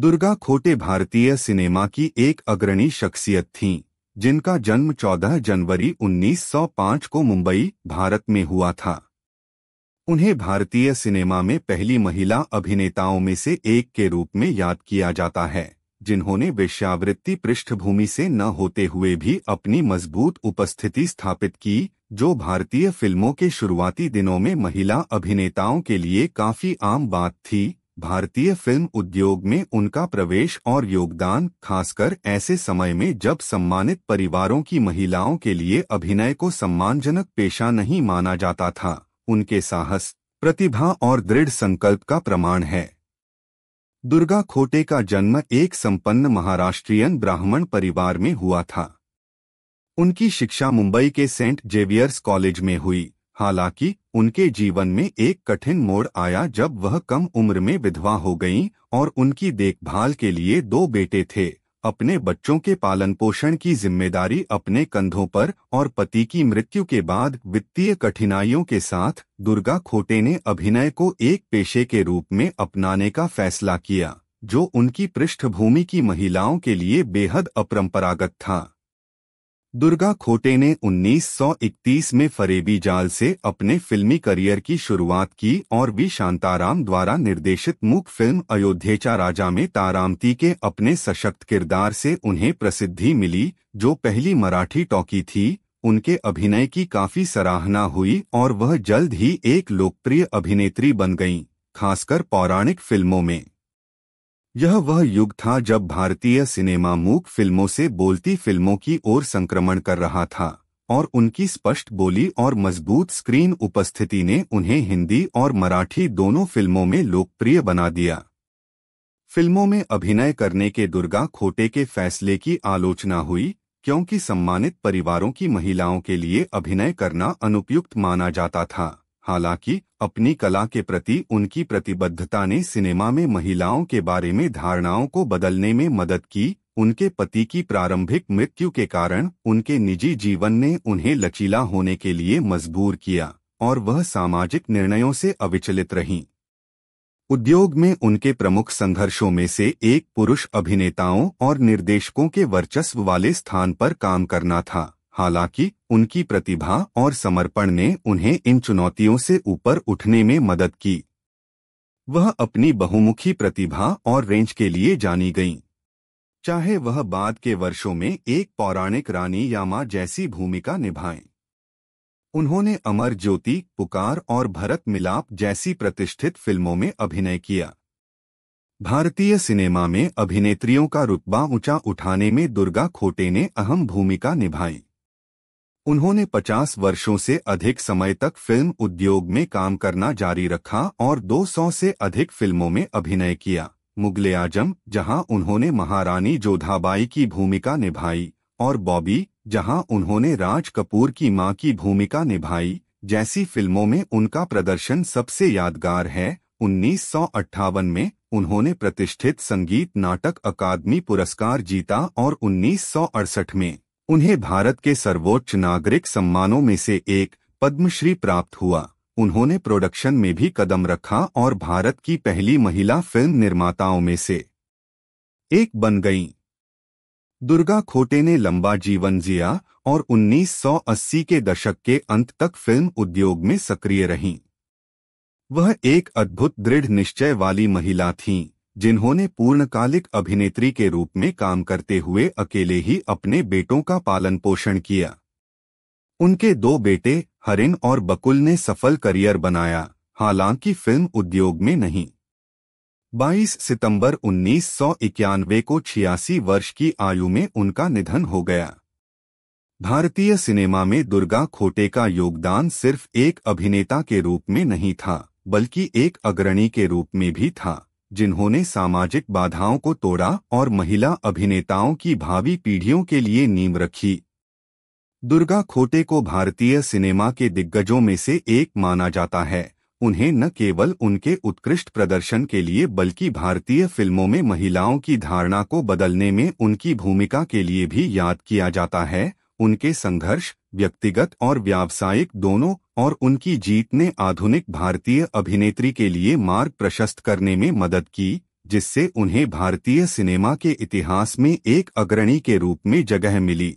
दुर्गा खोटे भारतीय सिनेमा की एक अग्रणी शख्सियत थीं जिनका जन्म 14 जनवरी 1905 को मुंबई भारत में हुआ था उन्हें भारतीय सिनेमा में पहली महिला अभिनेताओं में से एक के रूप में याद किया जाता है जिन्होंने वेश्यावृत्ति पृष्ठभूमि से न होते हुए भी अपनी मजबूत उपस्थिति स्थापित की जो भारतीय फिल्मों के शुरुआती दिनों में महिला अभिनेताओं के लिए काफी आम बात थी भारतीय फिल्म उद्योग में उनका प्रवेश और योगदान खासकर ऐसे समय में जब सम्मानित परिवारों की महिलाओं के लिए अभिनय को सम्मानजनक पेशा नहीं माना जाता था उनके साहस प्रतिभा और दृढ़ संकल्प का प्रमाण है दुर्गा खोटे का जन्म एक संपन्न महाराष्ट्रीयन ब्राह्मण परिवार में हुआ था उनकी शिक्षा मुंबई के सेंट जेवियर्स कॉलेज में हुई हालांकि उनके जीवन में एक कठिन मोड़ आया जब वह कम उम्र में विधवा हो गईं और उनकी देखभाल के लिए दो बेटे थे अपने बच्चों के पालन पोषण की जिम्मेदारी अपने कंधों पर और पति की मृत्यु के बाद वित्तीय कठिनाइयों के साथ दुर्गा खोटे ने अभिनय को एक पेशे के रूप में अपनाने का फैसला किया जो उनकी पृष्ठभूमि की महिलाओं के लिए बेहद अपरंपरागत था दुर्गा खोटे ने 1931 में फरेबी जाल से अपने फिल्मी करियर की शुरुआत की और वी शांताराम द्वारा निर्देशित मूक फिल्म अयोध्याचा राजा में तारामती के अपने सशक्त किरदार से उन्हें प्रसिद्धि मिली जो पहली मराठी टॉकी थी उनके अभिनय की काफी सराहना हुई और वह जल्द ही एक लोकप्रिय अभिनेत्री बन गईं, खासकर पौराणिक फिल्मों में यह वह युग था जब भारतीय सिनेमा मूक फिल्मों से बोलती फिल्मों की ओर संक्रमण कर रहा था और उनकी स्पष्ट बोली और मजबूत स्क्रीन उपस्थिति ने उन्हें हिंदी और मराठी दोनों फिल्मों में लोकप्रिय बना दिया फिल्मों में अभिनय करने के दुर्गा खोटे के फैसले की आलोचना हुई क्योंकि सम्मानित परिवारों की महिलाओं के लिए अभिनय करना अनुपयुक्त माना जाता था हालांकि अपनी कला के प्रति उनकी प्रतिबद्धता ने सिनेमा में महिलाओं के बारे में धारणाओं को बदलने में मदद की उनके पति की प्रारंभिक मृत्यु के कारण उनके निजी जीवन ने उन्हें लचीला होने के लिए मजबूर किया और वह सामाजिक निर्णयों से अविचलित रहीं उद्योग में उनके प्रमुख संघर्षों में से एक पुरुष अभिनेताओं और निर्देशकों के वर्चस्व वाले स्थान पर काम करना था हालांकि उनकी प्रतिभा और समर्पण ने उन्हें इन चुनौतियों से ऊपर उठने में मदद की वह अपनी बहुमुखी प्रतिभा और रेंज के लिए जानी गईं चाहे वह बाद के वर्षों में एक पौराणिक रानी या मां जैसी भूमिका निभाएं उन्होंने अमर ज्योति पुकार और भरत मिलाप जैसी प्रतिष्ठित फिल्मों में अभिनय किया भारतीय सिनेमा में अभिनेत्रियों का रुतबा ऊंचा उठाने में दुर्गा खोटे ने अहम भूमिका निभाई उन्होंने 50 वर्षों से अधिक समय तक फिल्म उद्योग में काम करना जारी रखा और 200 से अधिक फिल्मों में अभिनय किया मुगले आजम जहां उन्होंने महारानी जोधाबाई की भूमिका निभाई और बॉबी जहां उन्होंने राज कपूर की मां की भूमिका निभाई जैसी फिल्मों में उनका प्रदर्शन सबसे यादगार है उन्नीस में उन्होंने प्रतिष्ठित संगीत नाटक अकादमी पुरस्कार जीता और उन्नीस में उन्हें भारत के सर्वोच्च नागरिक सम्मानों में से एक पद्मश्री प्राप्त हुआ उन्होंने प्रोडक्शन में भी कदम रखा और भारत की पहली महिला फिल्म निर्माताओं में से एक बन गईं। दुर्गा खोटे ने लंबा जीवन जिया और 1980 के दशक के अंत तक फिल्म उद्योग में सक्रिय रहीं वह एक अद्भुत दृढ़ निश्चय वाली महिला थीं जिन्होंने पूर्णकालिक अभिनेत्री के रूप में काम करते हुए अकेले ही अपने बेटों का पालन पोषण किया उनके दो बेटे हरिन और बकुल ने सफल करियर बनाया हालांकि फिल्म उद्योग में नहीं 22 सितंबर 1991 को छियासी वर्ष की आयु में उनका निधन हो गया भारतीय सिनेमा में दुर्गा खोटे का योगदान सिर्फ एक अभिनेता के रूप में नहीं था बल्कि एक अग्रणी के रूप में भी था जिन्होंने सामाजिक बाधाओं को तोड़ा और महिला अभिनेताओं की भावी पीढ़ियों के लिए नींव रखी दुर्गा खोटे को भारतीय सिनेमा के दिग्गजों में से एक माना जाता है उन्हें न केवल उनके उत्कृष्ट प्रदर्शन के लिए बल्कि भारतीय फिल्मों में महिलाओं की धारणा को बदलने में उनकी भूमिका के लिए भी याद किया जाता है उनके संघर्ष व्यक्तिगत और व्यावसायिक दोनों और उनकी जीत ने आधुनिक भारतीय अभिनेत्री के लिए मार्ग प्रशस्त करने में मदद की जिससे उन्हें भारतीय सिनेमा के इतिहास में एक अग्रणी के रूप में जगह मिली